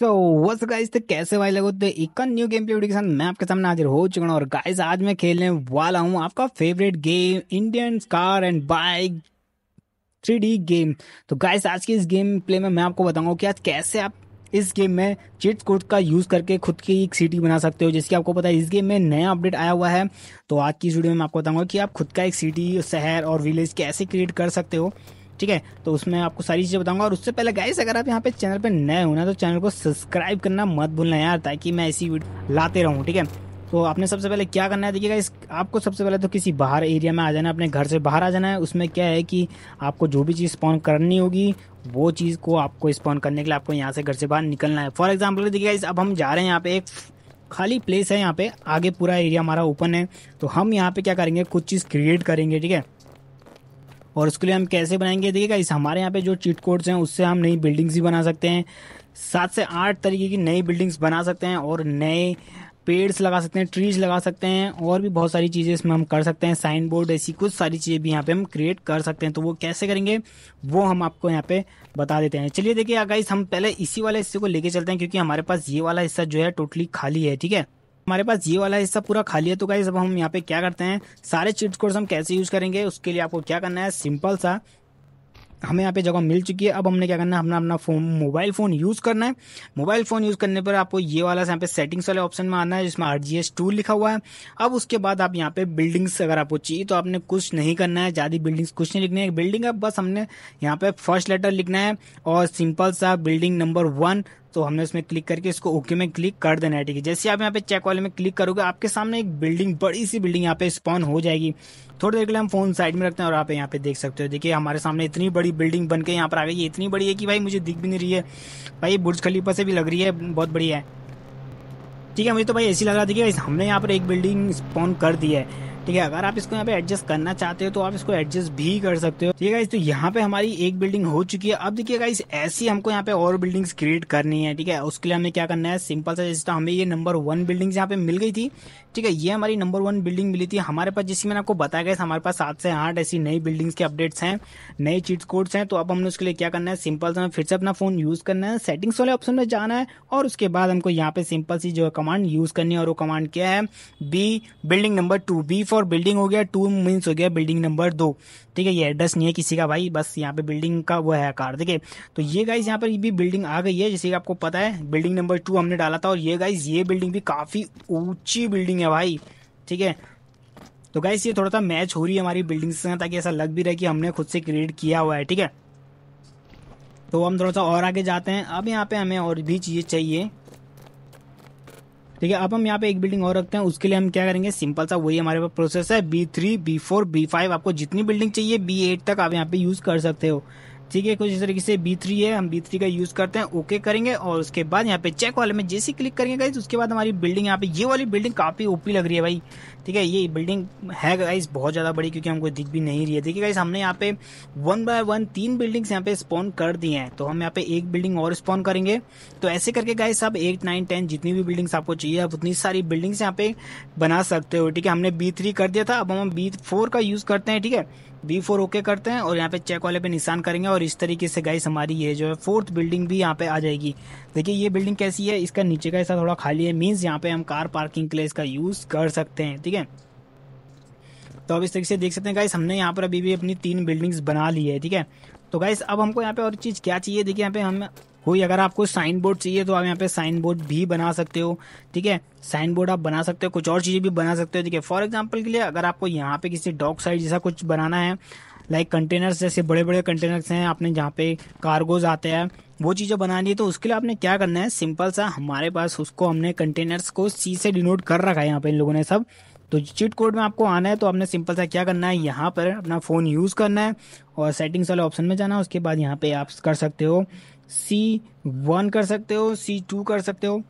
सो वस गाइज तो कैसे भाई लगो तो एक न्यू गेम प्ले के साथ मैं आपके सामने हाजिर हो चुका हूँ और गाइज आज मैं खेलने वाला हूँ आपका favourite game Indian car and bike three game तो गाइज आज के इस गेम प्ले में मैं आपको बताऊंगा कि आज कैसे आप इस गेम में चिट कोड का यूज़ करके खुद की एक सिटी बना सकते हो जिसकी आपको पता है इस गेम में नया अपडेट आया हुआ है तो आज की इस वीडियो में मैं आपको बताऊंगा कि आप खुद का एक सिटी शहर और विलेज कैसे क्रिएट कर सकते हो ठीक है तो उसमें आपको सारी चीज़ें बताऊंगा और उससे पहले गाइस अगर आप यहाँ पे चैनल पे नए हो ना तो चैनल को सब्सक्राइब करना मत भूलना यार ताकि मैं ऐसी वीडियो लाते रहूँ ठीक है तो आपने सबसे पहले क्या करना है देखिएगा इस आपको सबसे पहले तो किसी बाहर एरिया में आ जाना है अपने घर से बाहर आ जाना है उसमें क्या है कि आपको जो भी चीज़ स्पॉन करनी होगी वो चीज़ को आपको स्पॉन करने के लिए आपको यहाँ से घर से बाहर निकलना है फॉर एग्जाम्पल देखिएगा इस अब हम जा रहे हैं यहाँ पे एक खाली प्लेस है यहाँ पे आगे पूरा एरिया हमारा ओपन है तो हम यहाँ पे क्या करेंगे कुछ चीज़ क्रिएट करेंगे ठीक है और उसके लिए हम कैसे बनाएंगे देखिएगा इस हमारे यहाँ पे जो चीट कोड्स हैं उससे हम नई बिल्डिंग्स भी बना सकते हैं सात से आठ तरीके की नई बिल्डिंग्स बना सकते हैं और नए पेड्स लगा सकते हैं ट्रीज लगा सकते हैं और भी बहुत सारी चीज़ें इसमें हम कर सकते हैं साइन बोर्ड ऐसी कुछ सारी चीज़ें भी यहाँ पे हम क्रिएट कर सकते हैं तो वो कैसे करेंगे वो हम आपको यहाँ पे बता देते हैं चलिए देखिए अगर हम पहले इसी वाले हिस्से को लेके चलते हैं क्योंकि हमारे पास ये वाला हिस्सा जो है टोटली खाली है ठीक है हमारे पास ये वाला हिस्सा पूरा खाली है तो गाइज अब हम यहाँ पे क्या करते हैं सारे चिट्स कोड्स हम कैसे यूज़ करेंगे उसके लिए आपको क्या करना है सिंपल सा हमें यहाँ पे जगह मिल चुकी है अब हमने क्या करना है अपना अपना फोन मोबाइल फ़ोन यूज़ करना है मोबाइल फ़ोन यूज़ करने पर आपको ये वाला यहाँ पे सेटिंग्स वाले ऑप्शन में आना है जिसमें आर जी एस टूल लिखा हुआ है अब उसके बाद आप यहाँ पे बिल्डिंग्स अगर आपको चाहिए तो आपने कुछ नहीं करना है ज़्यादा बिल्डिंग्स कुछ नहीं लिखनी है बिल्डिंग अब बस हमने यहाँ पे फर्स्ट लेटर लिखना है और सिंपल सा बिल्डिंग नंबर वन तो हमने उसमें क्लिक करके इसको ओके में क्लिक कर देना है ठीक है जैसे आप यहाँ पे चेक वाले में क्लिक करोगे आपके सामने एक बिल्डिंग बड़ी सी बिल्डिंग यहाँ पे स्पॉन हो जाएगी थोड़ी देर के लिए हम फोन साइड में रखते हैं और आप यहाँ पे देख सकते हो देखिए हमारे सामने इतनी बड़ी बिल्डिंग बनकर यहाँ पर आ गई है इतनी बड़ी है कि भाई मुझे दिख भी नहीं रही है भाई बुर्ज खलीफा से भी लग रही है बहुत बढ़िया है ठीक है मुझे तो भाई ऐसी लग रहा था कि हमने यहाँ पर एक बिल्डिंग स्पॉन कर दी है ठीक है अगर आप इसको यहाँ पे एडजस्ट करना चाहते हो तो आप इसको एडजस्ट भी कर सकते हो ठीक है तो यहाँ पे हमारी एक बिल्डिंग हो चुकी है अब देखिए गाइस ऐसी हमको यहाँ पे और बिल्डिंग्स क्रिएट करनी है ठीक है उसके लिए हमें क्या करना है सिंपल सा जैसे हमें ये नंबर वन बिल्डिंग यहाँ पे मिल गई थी ठीक है ये हमारी नंबर वन बिल्डिंग मिली थी हमारे पास जिसमें मैंने आपको बताया गया हमारे पास सात से आठ ऐसी नई बिल्डिंग्स के अपडेट्स हैं नई चीट कोड्स हैं तो अब हमने उसके लिए क्या करना है सिंपल सा फिर से अपना फोन यूज करना है सेटिंग्स वाले ऑप्शन में जाना है और उसके बाद हमको यहाँ पे सिंपल सी जो कमांड यूज करनी है और वो कमांड क्या है B building number two B four four building हो गया टू मीन्स हो गया बिल्डिंग नंबर दो ठीक है ये एड्रेस नहीं है किसी का भाई बस यहाँ पे बिल्डिंग का वो है आकार ठीक है तो ये गाइज यहाँ पर भी बिल्डिंग आ गई है जैसे कि आपको पता है बिल्डिंग नंबर टू हमने डाला था और ये गाइज ये बिल्डिंग भी काफ़ी ऊंची बिल्डिंग है भाई ठीक है तो गाइस ये थोड़ा सा मैच हो रही है हमारी बिल्डिंग से ताकि ऐसा लग भी रहा कि हमने खुद से क्रिएट किया हुआ है ठीक है तो हम थोड़ा सा और आगे जाते हैं अब यहाँ पे हमें और भी चीज़ें चाहिए ठीक है अब हम यहाँ पे एक बिल्डिंग और रखते हैं उसके लिए हम क्या करेंगे सिंपल सा वही हमारे पास प्रोसेस है B three B four B five आपको जितनी बिल्डिंग चाहिए बी एट तक आप यहाँ पे यूज कर सकते हो ठीक है कुछ इस तरीके से बी थ्री है हम बी थ्री का यूज करते हैं ओके करेंगे और उसके बाद यहाँ पे चेक वाले में जैसे क्लिक करेंगे गाइज उसके बाद हमारी बिल्डिंग यहाँ पे ये वाली बिल्डिंग काफी ओपी लग रही है भाई ठीक है ये बिल्डिंग है गाइज बहुत ज्यादा बड़ी क्योंकि हमको दिख भी नहीं रही है देखिए गाइस हमने यहाँ पे वन बाय वन तीन बिल्डिंग्स यहाँ पे स्पॉन कर दी हैं तो हम यहाँ पे एक बिल्डिंग और स्पॉन करेंगे तो ऐसे करके गाइस आप एट नाइन टेन जितनी भी बिल्डिंग्स आपको चाहिए आप उतनी सारी बिल्डिंग्स यहाँ पे बना सकते हो ठीक है हमने बी थ्री कर दिया था अब हम बी फोर का यूज करते हैं ठीक है बी फोर ओके करते हैं और यहाँ पे चेक वाले पे निशान करेंगे और इस तरीके से गाइस हमारी ये जो है फोर्थ बिल्डिंग भी यहाँ पे आ जाएगी देखिए ये बिल्डिंग कैसी है इसका नीचे का हिस्सा थोड़ा खाली है मीन्स यहाँ पे हम कार पार्किंग के लिए इसका यूज़ कर सकते हैं ठीक है तो अब इस तरीके से देख सकते हैं गाइस हमने यहाँ पर अभी भी अपनी तीन बिल्डिंग्स बना ली है ठीक है तो गाइस अब हमको यहाँ पे और चीज़ क्या चाहिए देखिए यहाँ पे हम हुई अगर आपको साइन बोर्ड चाहिए तो आप यहाँ पे साइन बोर्ड भी बना सकते हो ठीक है साइन बोर्ड आप बना सकते हो कुछ और चीज़ें भी बना सकते हो ठीक है फॉर एग्जाम्पल के लिए अगर आपको यहाँ पे किसी डॉक साइड जैसा कुछ बनाना है लाइक कंटेनर्स जैसे बड़े बड़े कंटेनर्स हैं आपने जहाँ पे कार्गोज आते हैं वो चीज़ें बनानी है तो उसके लिए आपने क्या करना है सिंपल सा हमारे पास उसको हमने कंटेनर्स को सी से डिनोट कर रखा है यहाँ पे इन लोगों ने सब तो चिट कोड में आपको आना है तो आपने सिंपल सा क्या करना है यहाँ पर अपना फ़ोन यूज़ करना है और सेटिंग्स वाले ऑप्शन में जाना है उसके बाद यहाँ पे आप कर सकते हो सी वन कर सकते हो सी टू कर सकते हो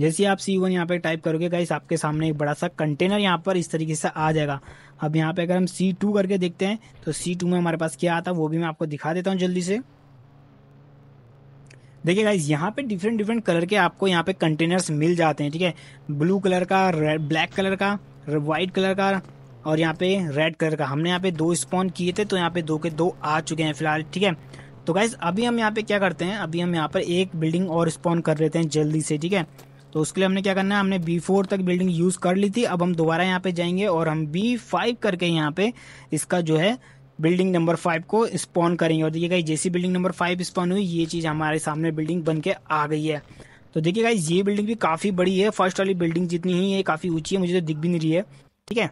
जैसे आप सी वन यहाँ पे टाइप करोगे गाइस आपके सामने एक बड़ा सा कंटेनर यहाँ पर इस तरीके से आ जाएगा अब यहाँ पे अगर हम सी टू करके देखते हैं तो सी टू में हमारे पास क्या आता है वो भी मैं आपको दिखा देता हूँ जल्दी से देखिए गाइज यहाँ पे डिफरेंट डिफरेंट कलर के आपको यहाँ पे कंटेनर्स मिल जाते हैं ठीक है ब्लू कलर का रेड ब्लैक कलर का वाइट कलर का और यहाँ पे रेड कलर का हमने यहाँ पे दो स्पॉन किए थे तो यहाँ पे दो के दो आ चुके हैं फिलहाल ठीक है तो गाइज अभी हम यहाँ पे क्या करते हैं अभी हम यहाँ पर एक बिल्डिंग और स्पॉन कर लेते हैं जल्दी से ठीक है तो उसके लिए हमने क्या करना है हमने बी फोर तक बिल्डिंग यूज़ कर ली थी अब हम दोबारा यहाँ पे जाएंगे और हम बी फाइव करके यहाँ पे इसका जो है बिल्डिंग नंबर फाइव को स्पॉन करेंगे और देखिए गाइज जैसी बिल्डिंग नंबर फाइव स्पॉन हुई ये चीज़ हमारे सामने बिल्डिंग बन के आ गई है तो देखिए गाइज ये बिल्डिंग भी काफ़ी बड़ी है फर्स्ट वाली बिल्डिंग जितनी ही है काफ़ी ऊंची है मुझे तो दिख भी नहीं रही है ठीक है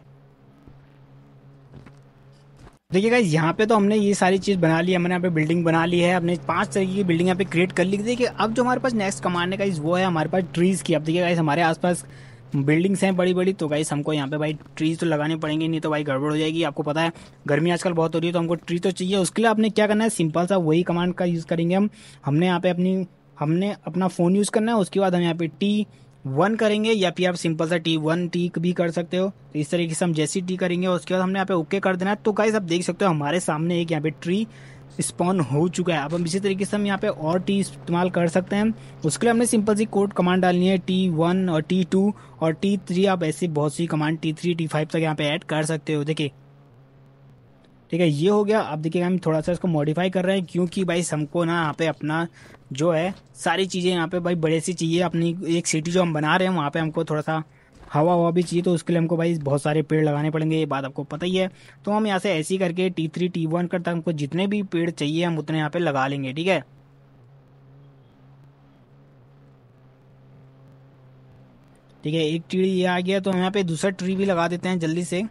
देखिए गाइज यहाँ पे तो हमने ये सारी चीज़ बना ली हमने यहाँ पे बिल्डिंग बना ली है हमने पांच तरीके की बिल्डिंग यहाँ पे क्रिएट कर ली देखिए अब जो हमारे पास नेक्स्ट कमाने का इस वो है हमारे पास ट्रीज़ की अब देखिए गाइज हमारे आसपास बिल्डिंग्स हैं बड़ी बड़ी तो गाइस हमको यहाँ पे भाई ट्रीज तो लगाने पड़ेंगे नहीं तो भाई गड़बड़ हो जाएगी आपको पता है गर्मी आजकल बहुत हो रही है तो हमको ट्री तो चाहिए उसके लिए आपने क्या करना है सिंपल सा वही कमांड का यूज़ करेंगे हम हमने यहाँ पे अपनी हमने अपना फ़ोन यूज़ करना है उसके बाद हम यहाँ पे टी वन करेंगे या फिर आप सिंपल सा टी वन टी भी कर सकते हो तो इस तरीके से हम जैसी टी करेंगे उसके बाद हमने यहाँ पे ओके कर देना है तो गाइज आप देख सकते हो हमारे सामने एक यहाँ पे ट्री स्पॉन हो चुका है अब हम इसी तरीके से हम यहाँ पे और टी इस्तेमाल कर सकते हैं उसके लिए हमने सिंपल सी कोड कमांड डालनी है टी वन और टी टू और टी थ्री आप ऐसी बहुत सी command T three T five तक यहाँ पे ऐड कर सकते हो देखिए ठीक है ये हो गया अब देखिए हम थोड़ा सा इसको मॉडिफाई कर रहे हैं क्योंकि भाई हमको ना यहाँ पे अपना जो है सारी चीज़ें यहाँ पे भाई बड़े सी चाहिए अपनी एक सिटी जो हम बना रहे हैं वहाँ पे हमको थोड़ा सा हवा हवा भी चाहिए तो उसके लिए हमको भाई बहुत सारे पेड़ लगाने पड़ेंगे ये बात आपको पता ही है तो हम यहाँ से ऐसी करके टी थ्री टी वन कर तक हमको जितने भी पेड़ चाहिए हम उतने यहाँ पे लगा लेंगे ठीक है ठीक है एक ट्री ये आ गया तो हम यहाँ पे दूसरा ट्री भी लगा देते हैं जल्दी से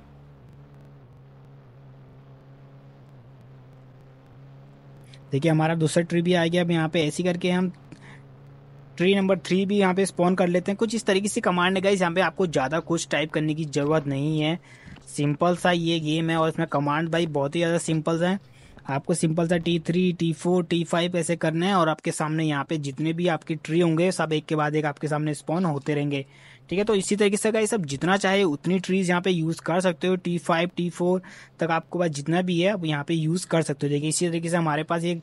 देखिए हमारा दूसरा ट्री भी आ गया अब यहाँ पे ऐसी करके हम ट्री नंबर थ्री भी यहाँ पे स्पॉन कर लेते हैं कुछ इस तरीके से कमांड है गाइस यहाँ पे आपको ज़्यादा कुछ टाइप करने की ज़रूरत नहीं है सिंपल सा ये गेम है और इसमें कमांड भाई बहुत ही ज़्यादा सिंपल है आपको सिंपल सा T three T four T five ऐसे करना है और आपके सामने यहाँ पे जितने भी आपके ट्री होंगे सब एक के बाद एक आपके सामने स्पॉन होते रहेंगे ठीक है तो इसी तरीके से अगर सब जितना चाहे उतनी ट्रीज यहाँ पे यूज़ कर सकते हो टी फाइव टी फोर तक आपके पास जितना भी है आप यहाँ पे यूज़ कर सकते हो देखिए इसी तरीके से हमारे पास एक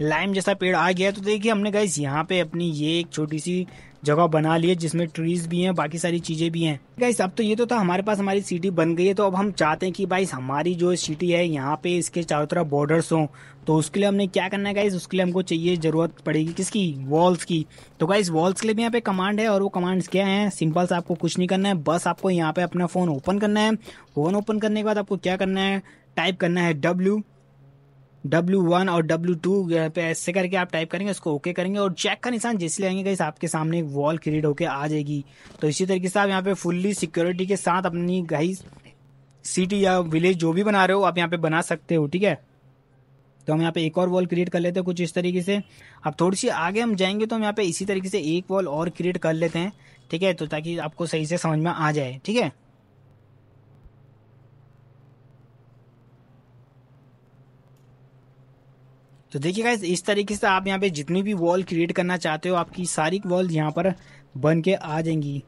लाइम जैसा पेड़ आ गया तो देखिए हमने गाइस यहाँ पे अपनी ये एक छोटी सी जगह बना ली है जिसमें ट्रीज भी हैं बाकी सारी चीजें भी हैं गाइस अब तो ये तो था हमारे पास हमारी सिटी बन गई है तो अब हम चाहते हैं कि भाई हमारी जो सिटी है यहाँ पे इसके चारों तरफ बॉर्डर्स हों तो उसके लिए हमने क्या करना है गाइस उसके लिए हमको चाहिए जरूरत पड़ेगी किसकी वॉल्स की तो गाइस वॉल्स के लिए भी यहाँ पे कमांड है और वो कमांड्स क्या है सिंपल से आपको कुछ नहीं करना है बस आपको यहाँ पे अपना फोन ओपन करना है फोन ओपन करने के बाद आपको क्या करना है टाइप करना है डब्ल्यू डब्ल्यू वन और डब्ल्यू टू पे ऐसे करके आप टाइप करेंगे उसको ओके करेंगे और चेक का निशान जैसे लगाएंगे गाइस आपके सामने एक वॉल क्रिएट होकर आ जाएगी तो इसी तरीके से आप यहाँ पे फुल्ली सिक्योरिटी के साथ अपनी गाइस सिटी या विलेज जो भी बना रहे हो आप यहाँ पे बना सकते हो ठीक है तो हम यहाँ पे एक और वॉल क्रिएट कर लेते हैं कुछ इस तरीके से अब थोड़ी सी आगे हम जाएंगे तो हम यहाँ पे इसी तरीके से एक वॉल और क्रिएट कर लेते हैं ठीक है तो ताकि आपको सही से समझ में आ जाए ठीक है तो देखिए गाइज इस तरीके से आप यहाँ पे जितनी भी वॉल क्रिएट करना चाहते हो आपकी सारी वॉल यहाँ पर बन के आ जाएंगी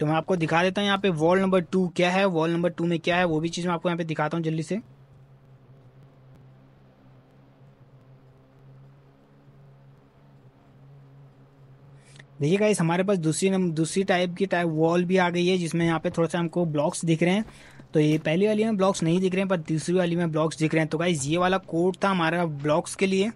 तो मैं आपको दिखा देता हूँ यहाँ पे वॉल नंबर टू क्या है वॉल नंबर टू में क्या है वो भी चीज़ मैं आपको यहाँ पे दिखाता हूँ जल्दी से देखिए गाइस हमारे पास दूसरी दूसरी टाइप की टाइप वॉल भी आ गई है जिसमें यहाँ पे थोड़ा सा हमको ब्लॉक्स दिख रहे हैं तो ये पहली वाली में ब्लॉक्स नहीं दिख रहे हैं पर तीसरी वाली में ब्लॉक्स दिख रहे हैं तो गाइज ये वाला कोड था हमारा ब्लॉक्स के लिए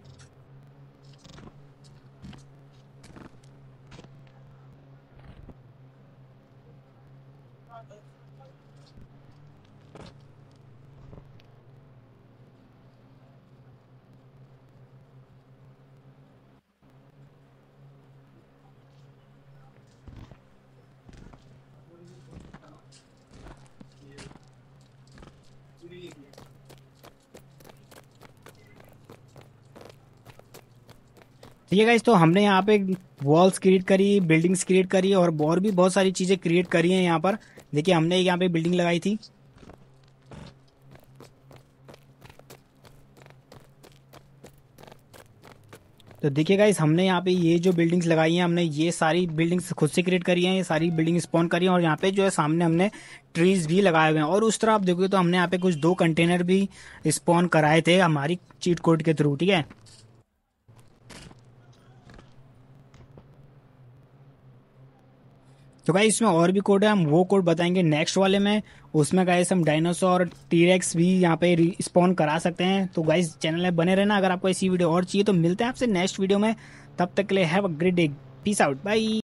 तो ये तो हमने यहाँ पे वॉल्स क्रिएट करी बिल्डिंग्स क्रिएट करी और और भी बहुत सारी चीज़ें क्रिएट करी हैं यहाँ पर देखिए हमने यहाँ पे बिल्डिंग लगाई थी तो देखिए गाइस हमने यहाँ पे ये जो बिल्डिंग्स लगाई हैं हमने ये सारी बिल्डिंग्स खुद से क्रिएट करी हैं ये सारी बिल्डिंग स्पॉन करी हैं और यहाँ पे जो है सामने हमने ट्रीज भी लगाए हुए हैं और उस तरह आप देखोगे तो हमने यहाँ पे कुछ दो कंटेनर भी स्पॉन कराए थे हमारी चीट कोड के थ्रू ठीक है तो गाइस इसमें और भी कोड है हम वो कोड बताएंगे नेक्स्ट वाले में उसमें गाइस हम डायनासोर टीरेक्स भी यहाँ पे स्पॉन करा सकते हैं तो गाइस चैनल में बने रहना अगर आपको ऐसी वीडियो और चाहिए तो मिलते हैं आपसे नेक्स्ट वीडियो में तब तक के लिए have a great day peace out by